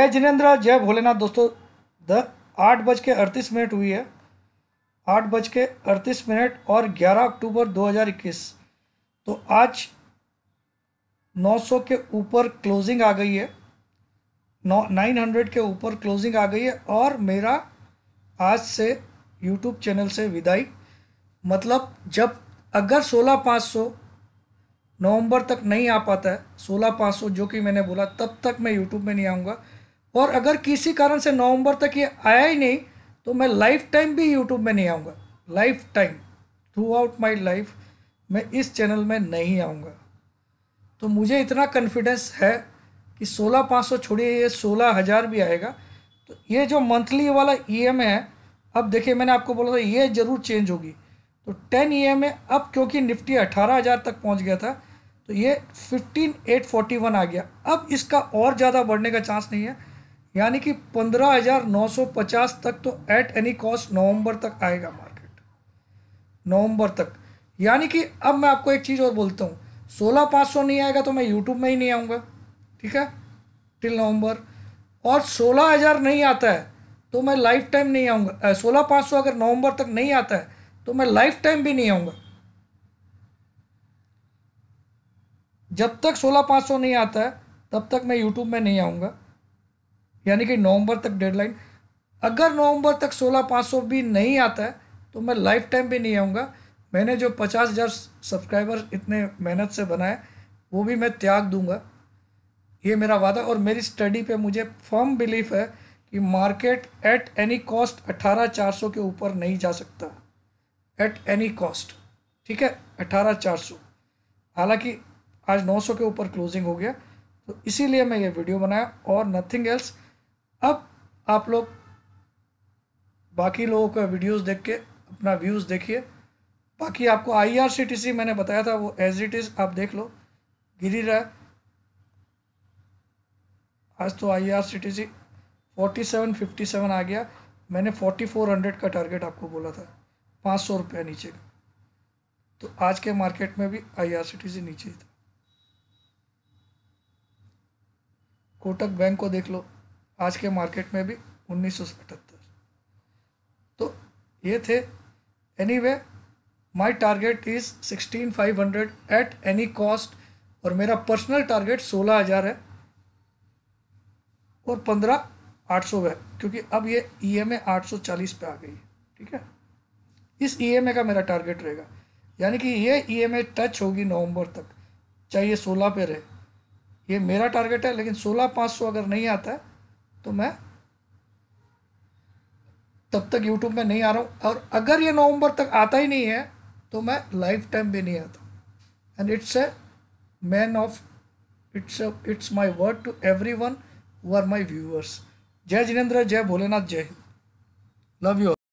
जय जिनेन्द्र जय भोलेनाथ दोस्तों द आठ बज के अड़तीस मिनट हुई है आठ बज के अड़तीस मिनट और ग्यारह अक्टूबर 2021 तो आज 900 के ऊपर क्लोजिंग आ गई है नौ नाइन हंड्रेड के ऊपर क्लोजिंग आ गई है और मेरा आज से यूट्यूब चैनल से विदाई मतलब जब अगर सोलह पाँच सौ नवम्बर तक नहीं आ पाता है सोलह पाँच सौ जो कि मैंने बोला तब तक मैं यूट्यूब में नहीं आऊँगा और अगर किसी कारण से नवंबर तक ये आया ही नहीं तो मैं लाइफ टाइम भी यूट्यूब में नहीं आऊँगा lifetime throughout my life मैं इस चैनल में नहीं आऊँगा तो मुझे इतना कॉन्फिडेंस है कि सोलह पाँच सौ छोड़िए ये सोलह हज़ार भी आएगा तो ये जो मंथली वाला ई e एम है अब देखिए मैंने आपको बोला था ये ज़रूर चेंज होगी तो टेन ई एम अब क्योंकि निफ्टी अठारह हज़ार तक पहुँच गया था तो ये फिफ्टीन एट फोर्टी वन आ गया अब इसका और ज़्यादा बढ़ने का चांस नहीं है यानी कि 15,950 तक तो एट एनी कॉस्ट नवंबर तक आएगा मार्केट नवंबर तक यानी कि अब मैं आपको एक चीज़ और बोलता हूँ सोलह पाँच सौ नहीं आएगा तो मैं यूट्यूब में ही नहीं आऊँगा ठीक है टिल नवंबर और सोलह हज़ार नहीं आता है तो मैं लाइफ टाइम नहीं आऊँगा सोलह पाँच सौ अगर नवंबर तक नहीं आता है तो मैं लाइफ टाइम भी नहीं आऊँगा जब तक सोलह पाँच सौ नहीं आता है तब तक मैं यूट्यूब में नहीं आऊँगा यानी कि नवंबर तक डेडलाइन अगर नवंबर तक सोलह पाँच सौ भी नहीं आता है तो मैं लाइफ टाइम भी नहीं आऊँगा मैंने जो पचास हज़ार सब्सक्राइबर इतने मेहनत से बनाए वो भी मैं त्याग दूंगा ये मेरा वादा और मेरी स्टडी पे मुझे फर्म बिलीफ है कि मार्केट एट एनी कॉस्ट अठारह चार सौ के ऊपर नहीं जा सकता एट एनी कॉस्ट ठीक है अट्ठारह चार सौ हालाँकि आज नौ सौ के ऊपर क्लोजिंग हो गया तो इसीलिए मैं ये वीडियो बनाया और नथिंग एल्स अब आप लोग बाकी लोगों का वीडियोस देख के अपना व्यूज़ देखिए बाकी आपको आईआरसीटीसी मैंने बताया था वो एज इट इज़ आप देख लो गिरी रहा है आज तो I R C T C forty seven fifty seven आ गया मैंने फोर्टी फोर हंड्रेड का टारगेट आपको बोला था पाँच सौ रुपया नीचे का तो आज के मार्केट में भी आई आर सी टी सी नीचे था कोटक बैंक को देख लो आज के मार्केट में भी उन्नीस तो ये थे anyway my target is sixteen five hundred at any cost और मेरा पर्सनल टारगेट सोलह हज़ार है और पंद्रह आठ सौ है क्योंकि अब ये ई एम ए आठ सौ चालीस पे आ गई है ठीक है इस ई एम ए का मेरा टारगेट रहेगा यानी कि ये ई एम ए टच होगी नवंबर तक चाहे ये सोलह पे रहे ये मेरा टारगेट है लेकिन सोलह पाँच सौ अगर नहीं आता है तो मैं तब तक यूट्यूब में नहीं आ रहा हूँ और अगर ये नवंबर तक आता ही नहीं है तो मैं लाइफ टाइम भी नहीं आता and it's a man of it's it's my word to everyone who are my viewers जय जिनेन्द्र जय भोलेनाथ जय हिंद लव यू